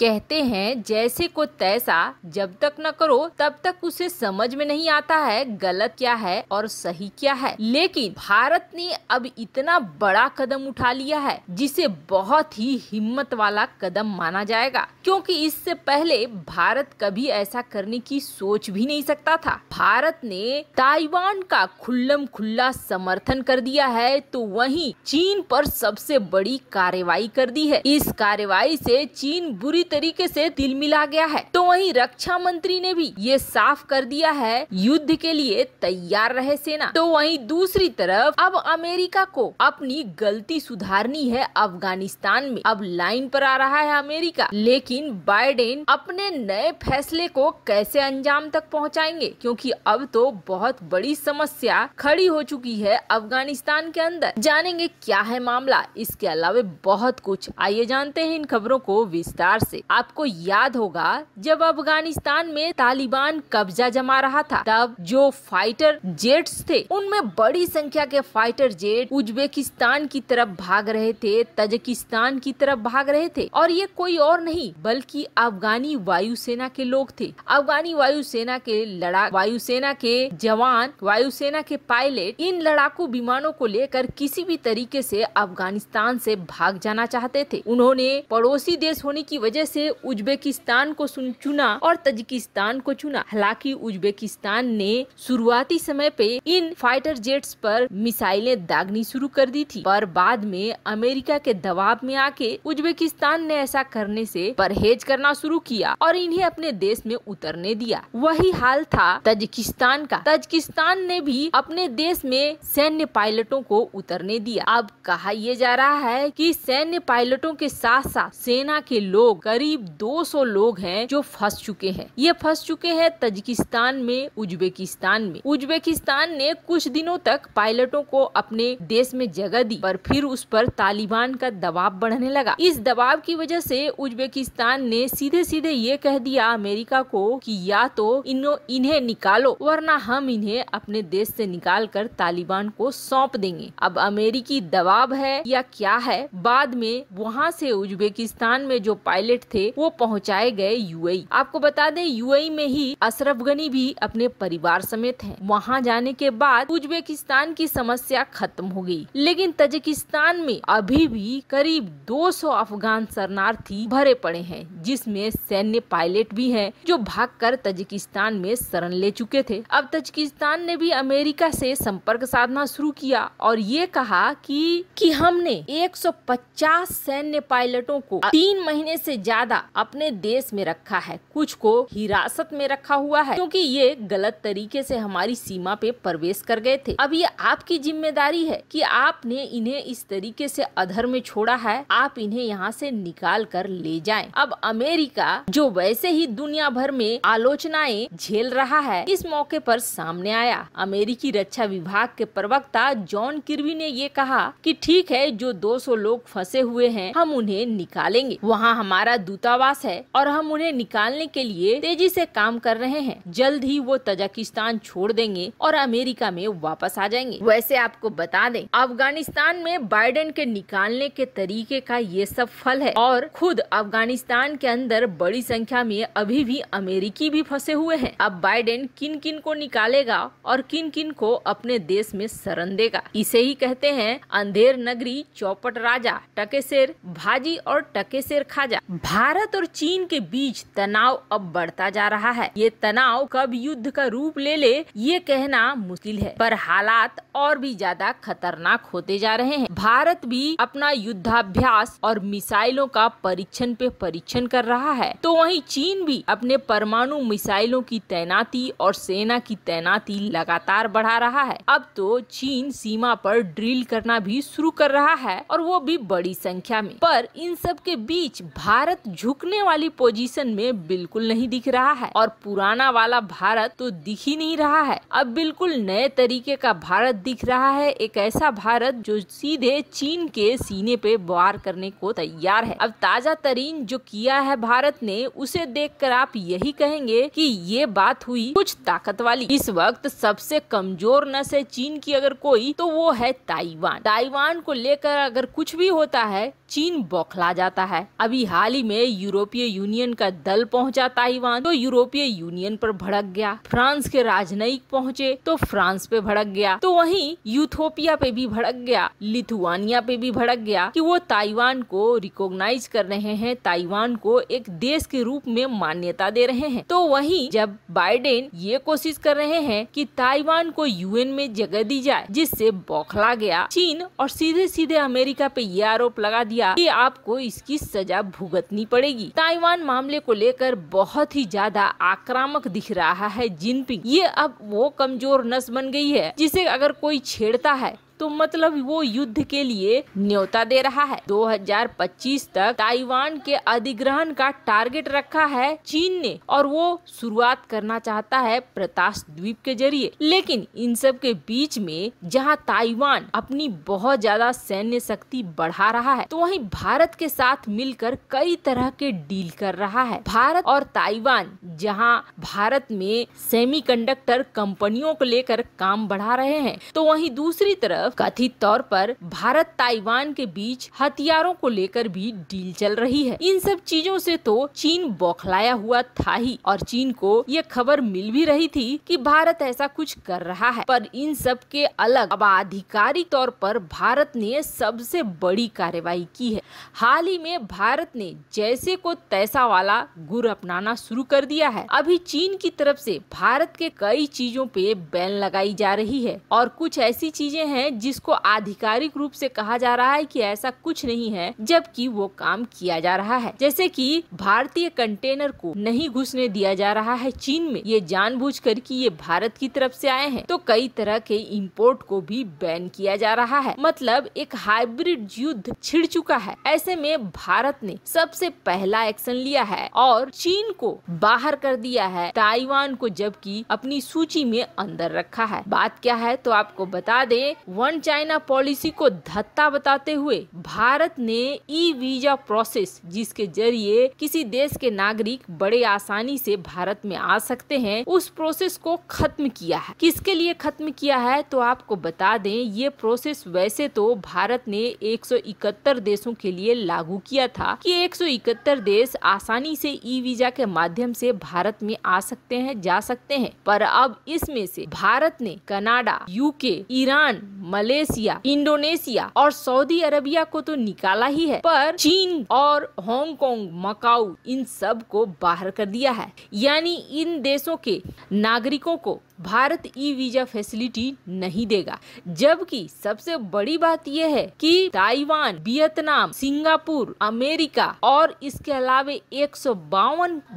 कहते हैं जैसे को तैसा जब तक न करो तब तक उसे समझ में नहीं आता है गलत क्या है और सही क्या है लेकिन भारत ने अब इतना बड़ा कदम उठा लिया है जिसे बहुत ही हिम्मत वाला कदम माना जाएगा क्योंकि इससे पहले भारत कभी ऐसा करने की सोच भी नहीं सकता था भारत ने ताइवान का खुल्लम खुल्ला समर्थन कर दिया है तो वहीं चीन पर सबसे बड़ी कार्रवाई कर दी है इस कार्रवाई से चीन बुरी तरीके से दिल मिला गया है तो वहीं रक्षा मंत्री ने भी ये साफ कर दिया है युद्ध के लिए तैयार रहे सेना तो वहीं दूसरी तरफ अब अमेरिका को अपनी गलती सुधारनी है अफगानिस्तान में अब लाइन पर आ रहा है अमेरिका लेकिन बाइडेन अपने नए फैसले को कैसे अंजाम तक पहुँचाएंगे क्यूँकी कि अब तो बहुत बड़ी समस्या खड़ी हो चुकी है अफगानिस्तान के अंदर जानेंगे क्या है मामला इसके अलावा बहुत कुछ आइए जानते हैं इन खबरों को विस्तार से आपको याद होगा जब अफगानिस्तान में तालिबान कब्जा जमा रहा था तब जो फाइटर जेट्स थे उनमें बड़ी संख्या के फाइटर जेट उज्बेकिस्तान की तरफ भाग रहे थे तजकिस्तान की तरफ भाग रहे थे और ये कोई और नहीं बल्कि अफगानी वायुसेना के लोग थे अफगानी वायुसेना के लड़ाक वायु वायुसेना के जवान वायुसेना के पायलट इन लड़ाकू विमानों को लेकर किसी भी तरीके से अफगानिस्तान से भाग जाना चाहते थे उन्होंने पड़ोसी देश होने की वजह से उज्बेकिस्तान को चुना और तजिकिस्तान को चुना हालांकि उज्बेकिस्तान ने शुरुआती समय पे इन फाइटर जेट्स पर मिसाइलें दागनी शुरू कर दी थी पर बाद में अमेरिका के दबाव में आके उज्बेकिस्तान ने ऐसा करने से परहेज करना शुरू किया और इन्हें अपने देश में उतरने दिया वही हाल था तजिक ताजिकिस्तान का ताजिकिस्तान ने भी अपने देश में सैन्य पायलटों को उतरने दिया अब कहा यह जा रहा है कि सैन्य पायलटों के साथ साथ सेना के लोग करीब 200 लोग हैं जो फंस चुके हैं ये फंस चुके हैं ताजिकिस्तान में उज्बेकिस्तान में उज्बेकिस्तान ने कुछ दिनों तक पायलटों को अपने देश में जगह दी पर फिर उस पर तालिबान का दबाव बढ़ने लगा इस दबाव की वजह से उज्बेकिस्तान ने सीधे सीधे ये कह दिया अमेरिका को कि या तो इन्हों इन्हें निकाल निकालो वरना हम इन्हें अपने देश से कर तालिबान को सौंप देंगे अब अमेरिकी दबाव है या क्या है बाद में वहाँ से उज्बेकिस्तान में जो पायलट थे वो पहुँचाए गए यूएई आपको बता दें यूएई में ही अशरफ गनी भी अपने परिवार समेत है वहाँ जाने के बाद उज्बेकिस्तान की समस्या खत्म हो गयी लेकिन तजिकिस्तान में अभी भी करीब दो अफगान शरणार्थी भरे पड़े हैं जिसमें सैन्य पायलट भी हैं जो भागकर तजिकिस्तान में शरण ले चुके चुके थे अब तजकिस्तान ने भी अमेरिका से संपर्क साधना शुरू किया और ये कहा कि कि हमने 150 सैन्य पायलटों को तीन महीने से ज्यादा अपने देश में रखा है कुछ को हिरासत में रखा हुआ है क्योंकि ये गलत तरीके से हमारी सीमा पे प्रवेश कर गए थे अब ये आपकी जिम्मेदारी है कि आपने इन्हें इस तरीके से अधर में छोड़ा है आप इन्हें यहाँ से निकाल कर ले जाएं। अब अमेरिका जो वैसे ही दुनिया भर में आलोचनाएं झेल रहा है इस मौके पर सामने आया अमेरिकी रक्षा विभाग के प्रवक्ता जॉन किरवी ने ये कहा कि ठीक है जो 200 लोग फंसे हुए हैं हम उन्हें निकालेंगे वहाँ हमारा दूतावास है और हम उन्हें निकालने के लिए तेजी से काम कर रहे हैं जल्द ही वो तजाकिस्तान छोड़ देंगे और अमेरिका में वापस आ जाएंगे वैसे आपको बता दें अफगानिस्तान में बाइडेन के निकालने के तरीके का ये सब फल है और खुद अफगानिस्तान के अंदर बड़ी संख्या में अभी भी अमेरिकी भी फंसे हुए हैं अब बाइडेन किन किन को निकालेगा और किन किन को अपने देश में शरण देगा इसे ही कहते हैं अंधेर नगरी चौपट राजा टकेसेर भाजी और टकेसेर खाजा भारत और चीन के बीच तनाव अब बढ़ता जा रहा है ये तनाव कब युद्ध का रूप ले ले ये कहना मुश्किल है पर हालात और भी ज्यादा खतरनाक होते जा रहे हैं भारत भी अपना युद्धाभ्यास और मिसाइलों का परीक्षण पे परीक्षण कर रहा है तो वहीं चीन भी अपने परमाणु मिसाइलों की तैनाती और और सेना की तैनाती लगातार बढ़ा रहा है अब तो चीन सीमा पर ड्रिल करना भी शुरू कर रहा है और वो भी बड़ी संख्या में पर इन सब के बीच भारत झुकने वाली पोजीशन में बिल्कुल नहीं दिख रहा है और पुराना वाला भारत तो दिख ही नहीं रहा है अब बिल्कुल नए तरीके का भारत दिख रहा है एक ऐसा भारत जो सीधे चीन के सीने पे वार करने को तैयार है अब ताजा तरीन जो किया है भारत ने उसे देखकर आप यही कहेंगे कि ये बात हुई कुछ ताकत वाली इस वक्त सबसे कमजोर नस है चीन की अगर कोई तो वो है ताइवान ताइवान को लेकर अगर कुछ भी होता है चीन बौखला जाता है अभी हाल ही में यूरोपीय यूनियन का दल पहुंचा ताइवान तो यूरोपीय यूनियन पर भड़क गया फ्रांस के राजनयिक पहुंचे तो फ्रांस पे भड़क गया तो वहीं यूथोपिया पे भी भड़क गया लिथुआनिया पे भी भड़क गया कि वो ताइवान को रिकॉग्नाइज कर रहे हैं ताइवान को एक देश के रूप में मान्यता दे रहे हैं तो वही जब बाइडेन ये कोशिश कर रहे हैं कि ताइवान को यूएन में जगह दी जाए जिससे बौखला गया चीन और सीधे सीधे अमेरिका पे ये आरोप लगा दिया कि आपको इसकी सजा भुगतनी पड़ेगी ताइवान मामले को लेकर बहुत ही ज्यादा आक्रामक दिख रहा है जिनपिंग ये अब वो कमजोर नस बन गई है जिसे अगर कोई छेड़ता है तो मतलब वो युद्ध के लिए न्योता दे रहा है 2025 तक ताइवान के अधिग्रहण का टारगेट रखा है चीन ने और वो शुरुआत करना चाहता है प्रताश द्वीप के जरिए लेकिन इन सब के बीच में जहां ताइवान अपनी बहुत ज्यादा सैन्य शक्ति बढ़ा रहा है तो वहीं भारत के साथ मिलकर कई तरह के डील कर रहा है भारत और ताइवान जहाँ भारत में सेमी कंपनियों को लेकर काम बढ़ा रहे हैं तो वही दूसरी तरफ तरफ कथित तौर पर भारत ताइवान के बीच हथियारों को लेकर भी डील चल रही है इन सब चीजों से तो चीन बौखलाया हुआ था ही और चीन को ये खबर मिल भी रही थी कि भारत ऐसा कुछ कर रहा है पर इन सब के अलग अब आधिकारिक तौर पर भारत ने सबसे बड़ी कार्रवाई की है हाल ही में भारत ने जैसे को तैसा वाला गुर अपनाना शुरू कर दिया है अभी चीन की तरफ से भारत के कई चीजों पे बैन लगाई जा रही है और कुछ ऐसी चीजें हैं जिसको आधिकारिक रूप से कहा जा रहा है कि ऐसा कुछ नहीं है जबकि वो काम किया जा रहा है जैसे कि भारतीय कंटेनर को नहीं घुसने दिया जा रहा है चीन में ये जानबूझकर कि ये भारत की तरफ से आए हैं तो कई तरह के इम्पोर्ट को भी बैन किया जा रहा है मतलब एक हाइब्रिड युद्ध छिड़ चुका है ऐसे में भारत ने सबसे पहला एक्शन लिया है और चीन को बाहर कर दिया है ताइवान को जबकि अपनी सूची में अंदर रखा है बात क्या है तो आपको बता दें वन चाइना पॉलिसी को धत्ता बताते हुए भारत ने ई वीजा प्रोसेस जिसके जरिए किसी देश के नागरिक बड़े आसानी से भारत में आ सकते हैं उस प्रोसेस को खत्म किया है किसके लिए खत्म किया है तो आपको बता दें ये प्रोसेस वैसे तो भारत ने 171 देशों के लिए लागू किया था कि 171 देश आसानी से ई वीजा के माध्यम से भारत में आ सकते हैं जा सकते हैं पर अब इसमें से भारत ने Canada UK Iran Malaysia Indonesia और सऊदी अरबिया को तो निकाला ही है पर चीन और हांगकांग मकाऊ इन सब को बाहर कर दिया है यानी इन देशों के नागरिकों को भारत ई वीजा फैसिलिटी नहीं देगा जबकि सबसे बड़ी बात यह है कि ताइवान वियतनाम सिंगापुर अमेरिका और इसके अलावे एक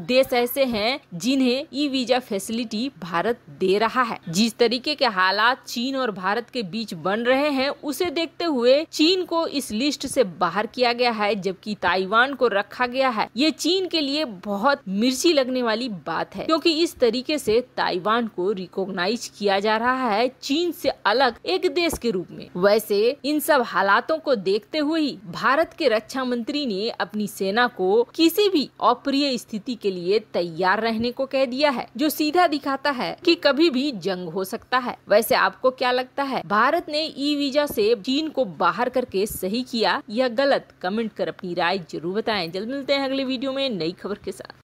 देश ऐसे हैं जिन्हें ई वीजा फैसिलिटी भारत दे रहा है जिस तरीके के हालात चीन और भारत के बीच बन रहे हैं उसे देखते हुए चीन को इस लिस्ट से बाहर किया गया है जबकि ताइवान को रखा गया है ये चीन के लिए बहुत मिर्ची लगने वाली बात है क्योंकि इस तरीके से ताइवान को रिकॉग्नाइज किया जा रहा है चीन से अलग एक देश के रूप में वैसे इन सब हालातों को देखते हुए ही भारत के रक्षा मंत्री ने अपनी सेना को किसी भी अप्रिय स्थिति के लिए तैयार रहने को कह दिया है जो सीधा दिखाता है कि कभी भी जंग हो सकता है वैसे आपको क्या लगता है भारत ने ई वीजा से चीन को बाहर करके सही किया या गलत कमेंट कर अपनी राय जरूर बताएं जल्द मिलते हैं अगले वीडियो में नई खबर के साथ